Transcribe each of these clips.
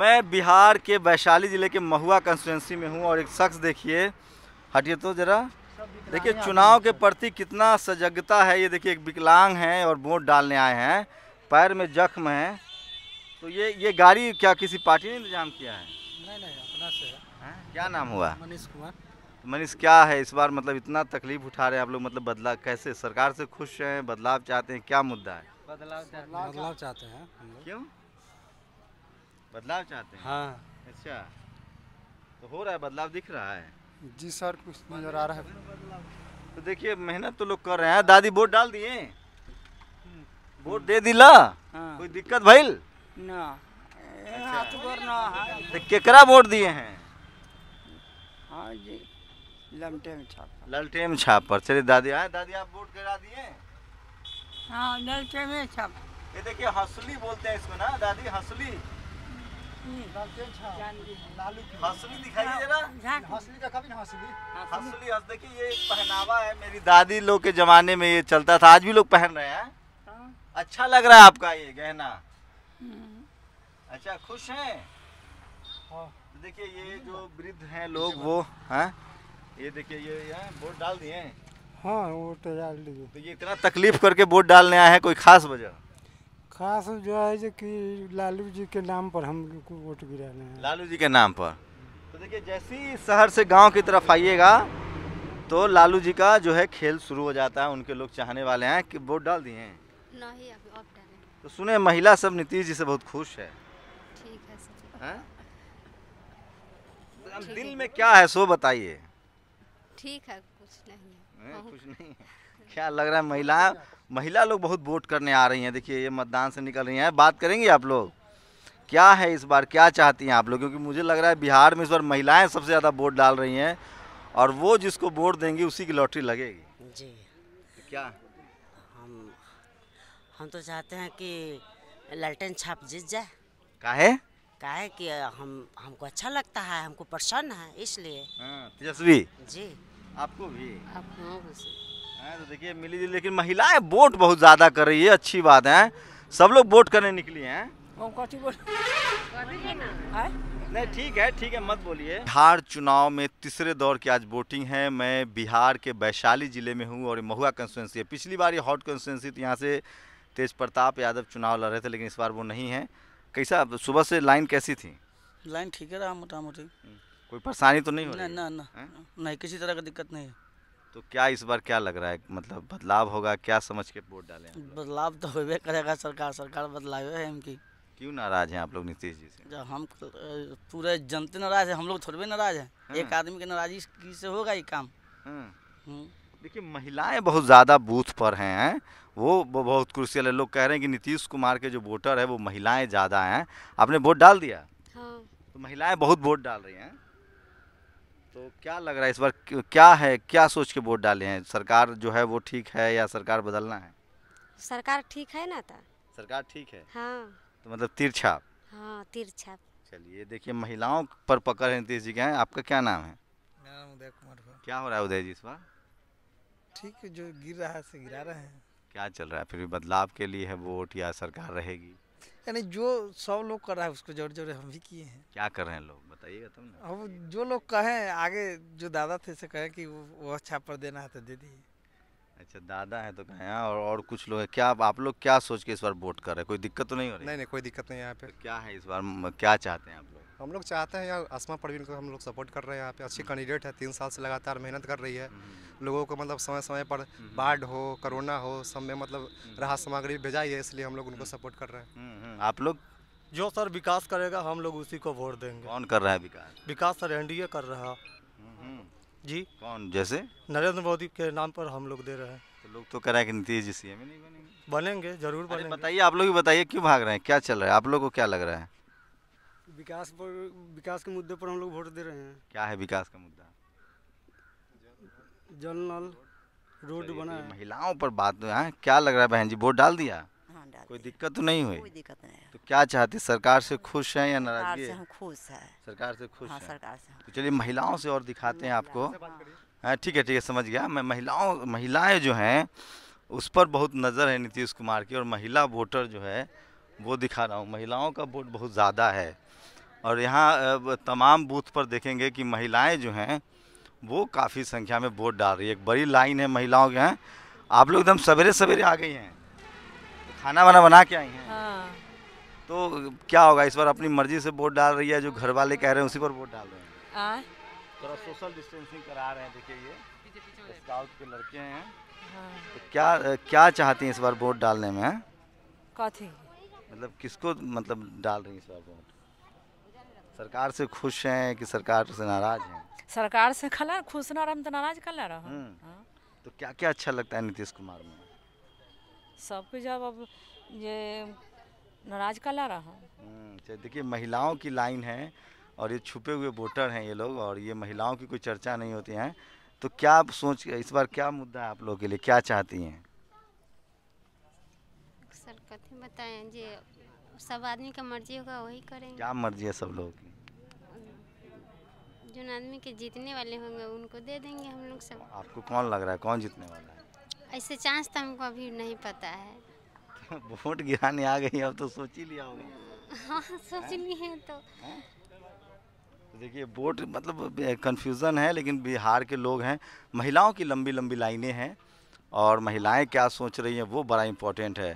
मैं बिहार के वैशाली ज़िले के महुआ कंस्टिटेंसी में हूँ और एक शख्स देखिए हटिए तो ज़रा देखिए चुनाव के प्रति कितना सजगता है ये देखिए एक विकलांग है और वोट डालने आए हैं पैर में जख्म है तो ये ये गाड़ी क्या किसी पार्टी ने इंतजाम किया है नहीं नहीं अपना से है क्या नाम हुआ मनीष कुमार तो मनीष क्या है इस बार मतलब इतना तकलीफ उठा रहे हैं आप लोग मतलब बदलाव कैसे सरकार से खुश हैं बदलाव चाहते हैं क्या मुद्दा है बदलाव बदलाव चाहते हैं क्यों बदलाव चाहते हैं हाँ अच्छा तो हो रहा है बदलाव दिख रहा है जी सर कुछ नजर आ रहा है तो देखिए मेहनत तो लोग कर रहे हैं दादी वोट डाल दिए वोट दे दिला हाँ। कोई दिक्कत भाई अच्छा। तो केकरा वोट दिए हैं हाँ जी लमटेम छापर ललटेम छापर चलिए दादी आए दादी आप वोट करा दिए हाँ ललटेम छाप ये देखिए हसली बोलते हैं इसको ना दादी हसली दिखाई हाँ, हाँ, ये पहनावा है मेरी दादी लोग के जमाने में ये चलता था आज भी लोग पहन रहे हैं हाँ। अच्छा लग रहा है आपका ये गहना अच्छा खुश हैं तो देखिए ये जो वृद्ध हैं लोग वो हैं ये देखिए ये वोट डाल दिए हाँ वो डाल दिए तो ये इतना तकलीफ करके वोट डालने आए हैं कोई खास वजह खास जो है जो कि लालू जी के नाम पर हम लोग को वोट गिराना हैं लालू जी के नाम पर तो देखिए जैसे ही शहर से गांव की तरफ आइएगा तो लालू जी का जो है खेल शुरू हो जाता है उनके लोग चाहने वाले हैं कि वोट डाल दिए हैं तो सुने महिला सब नीतीश जी से बहुत खुश है ठीक है सर दिल में क्या है सो बताइए ठीक है कुछ नहीं है कुछ नहीं है क्या लग रहा है महिला महिला लोग बहुत वोट करने आ रही हैं देखिए ये मतदान से निकल रही हैं बात करेंगी आप लोग क्या है इस बार क्या चाहती हैं आप लोग क्योंकि मुझे लग रहा है बिहार में इस बार महिलाएं सबसे ज़्यादा वोट डाल रही हैं और वो जिसको वोट देंगी उसी की लॉटरी लगेगी जी तो क्या हम हम तो चाहते हैं कि ललटन छाप जीत जाए काहे काहे कि हम हमको अच्छा लगता है हमको प्रसन्न है इसलिए हाँ, तेजस्वी जी आपको भी आपको भी हैं तो देखिए मिली जुली लेकिन महिलाएं वोट बहुत ज़्यादा कर रही है अच्छी बात है सब लोग वोट करने निकली हैं नहीं ठीक है ठीक है मत बोलिए बिहार चुनाव में तीसरे दौर की आज वोटिंग है मैं बिहार के वैशाली जिले में हूँ और महुआ कंस्टिट्यूंसी है पिछली बार ये हॉट कंस्टिट्यूंसी तो यहाँ से तेज प्रताप यादव चुनाव लड़ रहे थे लेकिन इस बार वो नहीं है कैसा सुबह से लाइन कैसी थी लाइन ठीक है रहा मोटा मोटी कोई परेशानी तो नहीं हो रही ना ना ना नहीं किसी तरह का दिक्कत नहीं है तो क्या इस बार क्या लग रहा है मतलब बदलाव होगा क्या समझ के वोट डाले बदलाव तो होबे करेगा सरकार सरकार बदलावे है इनकी क्यों नाराज हैं आप लोग नीतीश जी से जब हम तो, पूरे जनते नाराज है हम लोग थोड़े नाराज हैं हाँ। एक आदमी के नाराजगी से होगा ये काम हाँ। हम्म। देखिए महिलाएं बहुत ज़्यादा बूथ पर हैं वो बहुत क्रुशियल है लोग कह रहे हैं कि नीतीश कुमार के जो वोटर है वो महिलाएं ज़्यादा हैं आपने वोट डाल दिया हाँ। तो महिलाएं बहुत वोट डाल रही हैं तो क्या लग रहा है इस बार क्या है क्या सोच के वोट डाले हैं सरकार जो है वो ठीक है या सरकार बदलना है सरकार ठीक है ना था सरकार ठीक है हाँ तो मतलब तिरछा हाँ तिरछा चलिए देखिए महिलाओं पर पकड़ है नीतीश जी के आपका क्या नाम है मेरा नाम उदय कुमार क्या हो रहा है उदय जी इस बार ठीक जो गिर रहा है गिरा रहे हैं क्या चल रहा है फिर भी बदलाव के लिए है वोट या सरकार रहेगी यानी जो सब लोग कर रहा है उसको जोर जोर हम भी किए हैं क्या कर रहे हैं लोग बताइएगा तुम अब जो लोग कहें आगे जो दादा थे से कहें कि वो अच्छा पर देना है तो दे दिए अच्छा दादा है तो कहें और और कुछ लोग हैं क्या आप लोग क्या सोच के इस बार वोट कर रहे हैं कोई दिक्कत तो नहीं हो रही नहीं नहीं कोई दिक्कत नहीं यहाँ पे तो क्या है इस बार क्या चाहते हैं आप लोग हम लोग चाहते हैं यहाँ आसमा परवीन को हम लोग सपोर्ट कर रहे हैं यहाँ पे अच्छी कैंडिडेट हम्म। है तीन साल से लगातार मेहनत कर रही है हम्म। लोगों को मतलब समय समय पर हम्म। बाढ़ हो कोरोना हो सब में मतलब राहत सामग्री भेजाई है इसलिए हम लोग उनको सपोर्ट कर रहे हैं आप लोग जो सर विकास करेगा हम लोग उसी को वोट देंगे कौन कर रहा है विकास विकास सर एनडीए कर रहा जी कौन जैसे नरेंद्र मोदी के नाम पर हम लोग दे रहे हैं तो लोग तो कह रहे हैं कि नीतीश जी सीएम e नहीं बनेंगे बनेंगे जरूर बनेंगे बताइए आप लोग भी बताइए क्यों भाग रहे हैं क्या चल रहा है आप लोग को क्या लग रहा है विकास पर विकास के मुद्दे पर हम लोग वोट दे रहे हैं क्या है विकास का मुद्दा जल नल रोड बना महिलाओं पर बात है हाँ? क्या लग रहा है बहन जी वोट डाल दिया ध्यान डाल कोई दिक्कत तो नहीं हुई कोई दिक्कत नहीं है तो क्या चाहती सरकार से खुश हैं या नाराज है? खुश है सरकार से खुश हाँ, सरकार से तो चलिए महिलाओं से और दिखाते हैं आपको हाँ, ठीक है ठीक है समझ गया मैं महिलाओं महिलाएं जो हैं उस पर बहुत नज़र है नीतीश कुमार की और महिला वोटर जो है वो दिखा रहा हूँ महिलाओं का वोट बहुत ज़्यादा है और यहाँ तमाम बूथ पर देखेंगे कि महिलाएं जो हैं वो काफ़ी संख्या में वोट डाल रही है एक बड़ी लाइन है महिलाओं के हैं आप लोग एकदम सवेरे सवेरे आ गई हैं खाना वाना बना के आई है हाँ। तो क्या होगा इस बार अपनी मर्जी से वोट डाल रही है जो घर वाले कह रहे हैं उसी पर वोट डाल रहे हैं थोड़ा सोशल डिस्टेंसिंग करा रहे हैं देखिए ये स्काउट के लड़के हैं हाँ। तो क्या क्या चाहती हैं इस बार वोट डालने में कथी मतलब किसको मतलब डाल रही है इस बार वोट सरकार से खुश हैं कि सरकार से नाराज हैं सरकार से खला खुश ना रहा हम तो नाराज कल रहा हम्म। हाँ। तो क्या क्या अच्छा लगता है नीतीश कुमार में सब जब अब ये नाराज का ला रहा हम्म, अच्छा, देखिए महिलाओं की लाइन है और ये छुपे हुए वोटर हैं ये लोग और ये महिलाओं की कोई चर्चा नहीं होती है तो क्या आप सोच इस बार क्या मुद्दा है आप लोगों के लिए क्या चाहती हैं सर कथी बताएं जी सब आदमी का मर्जी होगा वही करेंगे क्या मर्जी है सब लोगों की जिन आदमी के जीतने वाले होंगे उनको दे देंगे हम लोग सब आपको कौन लग रहा है कौन जीतने वाला है ऐसे चांस तो हमको अभी नहीं पता है वोट गिराने आ गई अब तो सोच ही लिया होगा हाँ सोच लिए तो देखिए वोट मतलब कन्फ्यूज़न है लेकिन बिहार के लोग हैं महिलाओं की लंबी लंबी लाइनें हैं और महिलाएं क्या सोच रही हैं वो बड़ा इम्पोर्टेंट है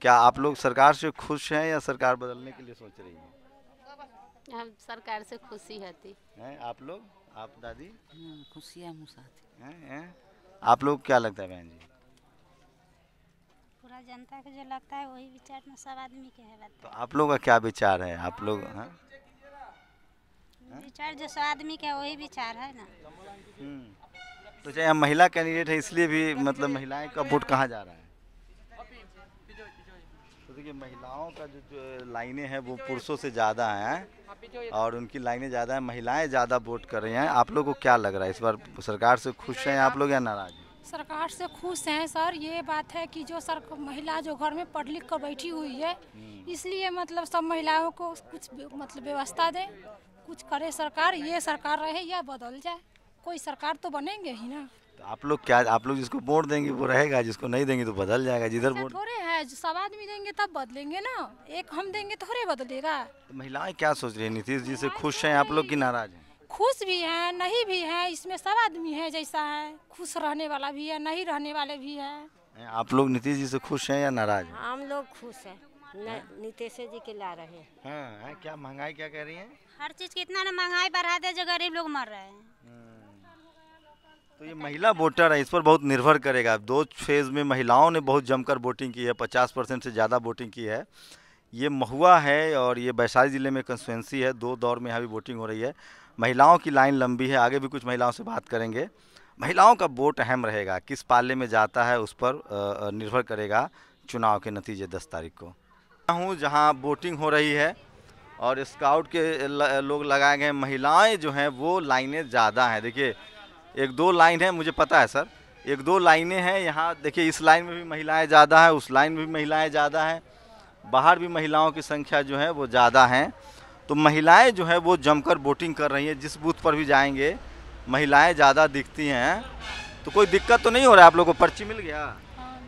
क्या आप लोग सरकार से खुश हैं या सरकार बदलने के लिए सोच रही हैं हम सरकार से खुशी है आप लोग आप दादी खुशी है, है, आप लोग क्या लगता है बहन जी पूरा जनता को जो लगता है वही विचार ना सब आदमी के है तो आप लोग का क्या विचार है आप लोग हाँ, हाँ? विचार जो सब आदमी का वही विचार है ना हम्म। तो चाहे हम महिला कैंडिडेट है इसलिए भी मतलब महिलाएं का वोट कहाँ जा रहा है तो देखिए महिलाओं का जो, जो लाइनें हैं वो पुरुषों से ज़्यादा हैं और उनकी लाइनें ज़्यादा हैं महिलाएं ज़्यादा वोट कर रही हैं आप लोग को क्या लग रहा है इस बार सरकार से खुश हैं आप लोग या नाराज़ हैं सरकार से खुश हैं सर ये बात है कि जो सर महिला जो घर में पढ़ लिख कर बैठी हुई है हम्म। इसलिए मतलब सब महिलाओं को कुछ मतलब व्यवस्था दे कुछ करे सरकार ये सरकार रहे या बदल जाए कोई सरकार तो बनेंगे ही ना तो आप लोग क्या आप लोग जिसको वोट देंगे वो रहेगा जिसको नहीं देंगे तो बदल जाएगा जिधर वोट थोड़े है सब आदमी देंगे तब बदलेंगे ना एक हम देंगे थोड़े बदलेगा तो महिलाएं क्या सोच रही है नीतीश जी से खुश तो हैं आप लोग की नाराज हैं खुश भी है नहीं भी है इसमें सब आदमी है जैसा है खुश रहने वाला भी है नहीं रहने वाले भी है आप लोग नीतीश जी से खुश हैं या नाराज हैं हम लोग खुश हैं नीतीश जी के ला रहे हाँ, हैं क्या महंगाई क्या कह रही है हर चीज की इतना ना महंगाई बढ़ा दे जो गरीब लोग मर रहे हैं हम्म। तो ये महिला वोटर है इस पर बहुत निर्भर करेगा दो फेज में महिलाओं ने बहुत जमकर वोटिंग की है पचास परसेंट से ज़्यादा वोटिंग की है ये महुआ है और ये वैशाली ज़िले में कंस्टिट्यूंसी है दो दौर में यहाँ भी वोटिंग हो रही है महिलाओं की लाइन लंबी है आगे भी कुछ महिलाओं से बात करेंगे महिलाओं का वोट अहम रहेगा किस पाले में जाता है उस पर निर्भर करेगा चुनाव के नतीजे दस तारीख को हूँ जहाँ वोटिंग हो रही है और स्काउट के लोग लगाए गए महिलाएं जो हैं वो लाइनें ज़्यादा हैं देखिए एक दो लाइन है मुझे पता है सर एक दो लाइनें हैं यहाँ देखिए इस लाइन में भी महिलाएं ज़्यादा हैं उस लाइन में भी महिलाएं ज़्यादा हैं बाहर भी महिलाओं की संख्या जो है वो ज़्यादा हैं तो महिलाएं जो है वो जमकर वोटिंग कर रही हैं जिस बूथ पर भी जाएंगे महिलाएं ज़्यादा दिखती हैं तो कोई दिक्कत तो नहीं हो रहा है आप लोगों को पर्ची मिल गया हाँ,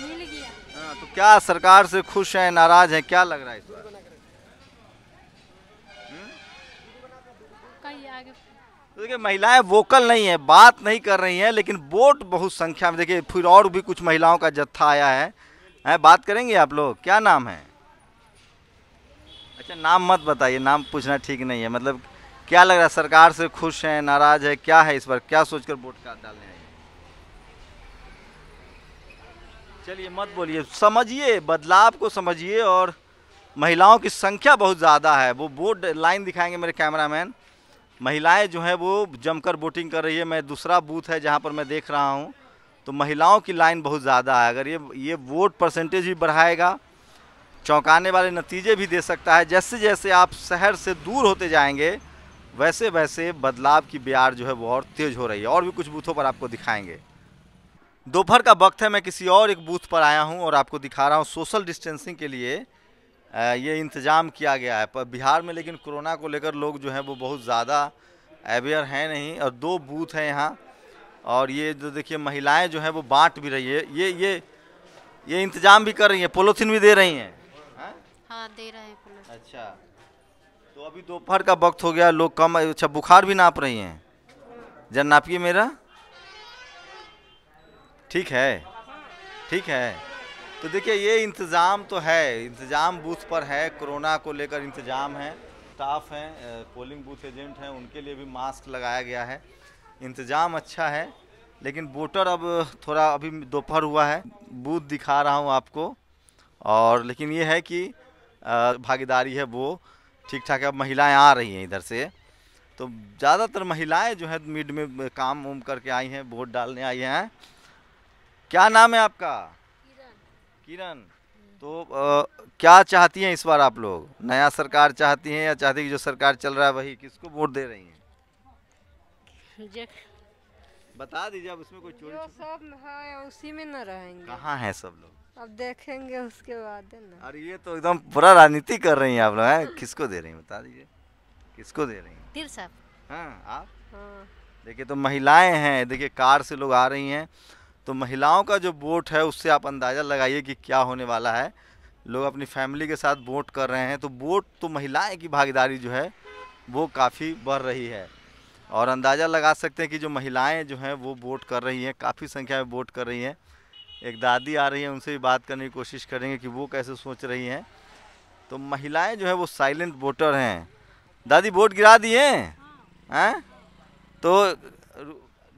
मिल गया हाँ तो क्या सरकार से खुश हैं नाराज़ हैं क्या लग रहा है इस बार हम्म? तो देखिए महिलाएं वोकल नहीं है बात नहीं कर रही हैं लेकिन वोट बहुत संख्या में देखिए फिर और भी कुछ महिलाओं का जत्था आया है है बात करेंगे आप लोग क्या नाम है अच्छा नाम मत बताइए नाम पूछना ठीक नहीं है मतलब क्या लग रहा है सरकार से खुश हैं नाराज है क्या है इस बार क्या सोचकर वोट का डालने आए चलिए मत बोलिए समझिए बदलाव को समझिए और महिलाओं की संख्या बहुत ज़्यादा है वो वोट लाइन दिखाएंगे मेरे कैमरामैन महिलाएं जो हैं वो जमकर वोटिंग कर रही है मैं दूसरा बूथ है जहाँ पर मैं देख रहा हूँ तो महिलाओं की लाइन बहुत ज़्यादा है अगर ये ये वोट परसेंटेज भी बढ़ाएगा चौंकाने वाले नतीजे भी दे सकता है जैसे जैसे आप शहर से दूर होते जाएंगे वैसे वैसे बदलाव की बयार जो है और तेज़ हो रही है और भी कुछ बूथों पर आपको दिखाएंगे दोपहर का वक्त है मैं किसी और एक बूथ पर आया हूं और आपको दिखा रहा हूं सोशल डिस्टेंसिंग के लिए ये इंतज़ाम किया गया है पर बिहार में लेकिन कोरोना को लेकर लोग जो हैं वो बहुत ज़्यादा अवेयर हैं नहीं और दो बूथ हैं यहाँ और ये जो देखिए महिलाएं जो हैं वो बांट भी रही है ये ये ये इंतज़ाम भी कर रही हैं पोलोथीन भी दे रही हैं हाँ दे रहे हैं प्लस अच्छा तो अभी दोपहर का वक्त हो गया लोग कम अच्छा बुखार भी नाप रही हैं जन नापिए मेरा ठीक है ठीक है तो देखिए ये इंतज़ाम तो है इंतज़ाम बूथ पर है कोरोना को लेकर इंतज़ाम है स्टाफ हैं पोलिंग बूथ एजेंट हैं उनके लिए भी मास्क लगाया गया है इंतज़ाम अच्छा है लेकिन वोटर अब थोड़ा अभी दोपहर हुआ है बूथ दिखा रहा हूँ आपको और लेकिन ये है कि भागीदारी है वो ठीक ठाक अब महिलाएं आ रही हैं इधर से तो ज़्यादातर महिलाएं जो है मिड में काम उम करके आई हैं वोट डालने आई हैं क्या नाम है आपका किरण तो आ, क्या चाहती हैं इस बार आप लोग नया सरकार चाहती हैं या चाहती है जो सरकार चल रहा है वही किसको वोट दे रही हैं बता दीजिए अब उसमें कोई चोरी सब है उसी में न रहेंगे कहाँ हैं सब लोग अब देखेंगे उसके बाद है ना अरे ये तो एकदम पूरा राजनीति कर रही हैं आप लोग हैं किसको दे रही हैं बता दीजिए किसको दे रही हैं पीर साहब हाँ आप हाँ। देखिए तो महिलाएं हैं देखिए कार से लोग आ रही हैं तो महिलाओं का जो वोट है उससे आप अंदाज़ा लगाइए कि क्या होने वाला है लोग अपनी फैमिली के साथ वोट कर रहे हैं तो वोट तो महिलाएं की भागीदारी जो है वो काफ़ी बढ़ रही है और अंदाज़ा लगा सकते हैं कि जो महिलाएं जो हैं वो वोट कर रही हैं काफ़ी संख्या में वोट कर रही हैं एक दादी आ रही है उनसे भी बात करने की कोशिश करेंगे कि वो कैसे सोच रही हैं तो महिलाएं जो है वो साइलेंट वोटर हैं दादी वोट गिरा दिए हैं हाँ? तो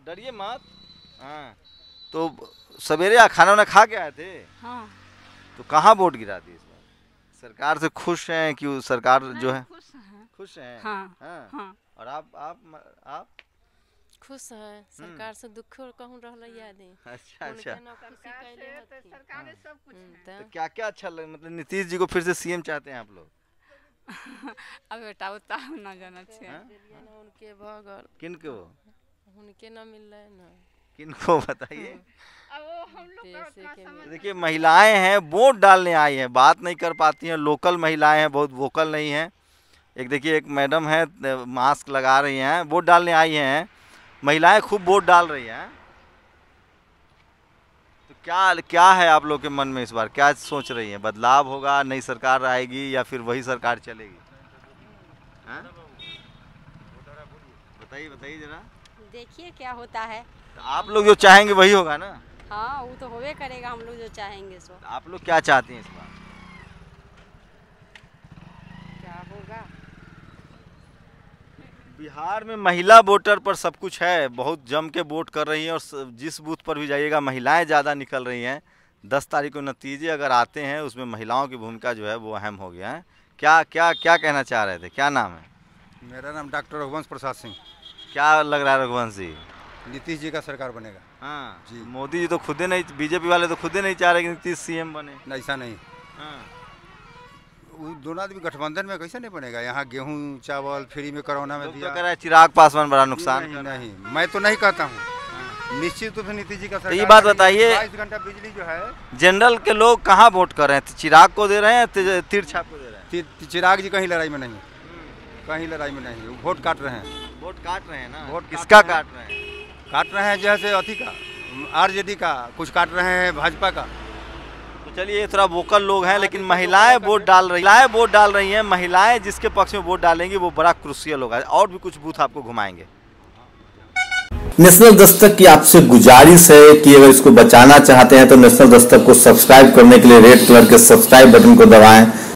डरिए मत हाँ तो सवेरे आ खाना वाना खा के आए थे हाँ। तो कहाँ वोट गिरा दिए सरकार से खुश हैं कि सरकार जो है खुश हैं हाँ, हाँ, हाँ। और आप आप आप खुश है हम्म। सरकार से दुख कहूँ रहल हम्म। आदमी अच्छा अच्छा सरकार सब कुछ तो क्या क्या अच्छा लगे मतलब नीतीश जी को फिर से सीएम चाहते हैं आप लोग अब बेटा उता न जाना चाहिए उनके भगल किनको उनके न मिल रहे ना किनको बताइए देखिए महिलाएं हैं वोट डालने आई हैं बात नहीं कर पाती हैं लोकल महिलाएं हैं बहुत वोकल नहीं हैं एक देखिए एक मैडम है मास्क लगा रही हैं वोट डालने आई हैं महिलाएं खूब वोट डाल रही हैं तो क्या क्या है आप लोग के मन में इस बार क्या सोच रही हैं बदलाव होगा नई सरकार आएगी या फिर वही सरकार चलेगी बताइए बताइए जरा देखिए क्या होता है तो आप लोग जो चाहेंगे वही होगा ना हाँ वो तो होवे करेगा हम लोग जो चाहेंगे सो आप लोग क्या चाहते हैं इस बार बिहार में महिला वोटर पर सब कुछ है बहुत जम के वोट कर रही हैं और जिस बूथ पर भी जाइएगा महिलाएं ज़्यादा निकल रही हैं दस तारीख को नतीजे अगर आते हैं उसमें महिलाओं की भूमिका जो है वो अहम हो गया है क्या क्या क्या कहना चाह रहे थे क्या नाम है मेरा नाम डॉक्टर रघुवंश प्रसाद सिंह क्या लग रहा है रघुवंश जी नीतीश जी का सरकार बनेगा हाँ जी मोदी जी तो खुद ही नहीं बीजेपी वाले तो खुद नहीं चाह रहे कि नीतीश सीएम बने ऐसा नहीं हाँ वो दोनों आदमी गठबंधन में कैसे नहीं बनेगा यहाँ गेहूँ चावल फ्री में कोरोना में तो दिया कर चिराग पासवान बड़ा नुकसान नहीं, नहीं मैं तो नहीं कहता हूँ निश्चित रूप से नीतीश जी का तो ये बात बताइए घंटा बिजली जो है जनरल के लोग कहाँ वोट कर रहे हैं चिराग को दे रहे हैं तिरछा को दे रहे हैं चिराग जी कहीं लड़ाई में नहीं कहीं लड़ाई में नहीं वोट काट रहे हैं वोट काट रहे हैं ना वोट किसका काट रहे हैं काट रहे हैं जैसे अथी का आर का कुछ काट रहे हैं भाजपा का चलिए थोड़ा वोकल लोग हैं लेकिन महिलाएं वोट डाल रही महिलाएं वोट डाल रही हैं महिलाएं जिसके पक्ष में वोट डालेंगी वो बड़ा क्रुशियल होगा और भी कुछ बूथ आपको घुमाएंगे नेशनल दस्तक की आपसे गुजारिश है कि अगर इसको बचाना चाहते हैं तो नेशनल दस्तक को सब्सक्राइब करने के लिए रेड कलर के सब्सक्राइब बटन को दबाएं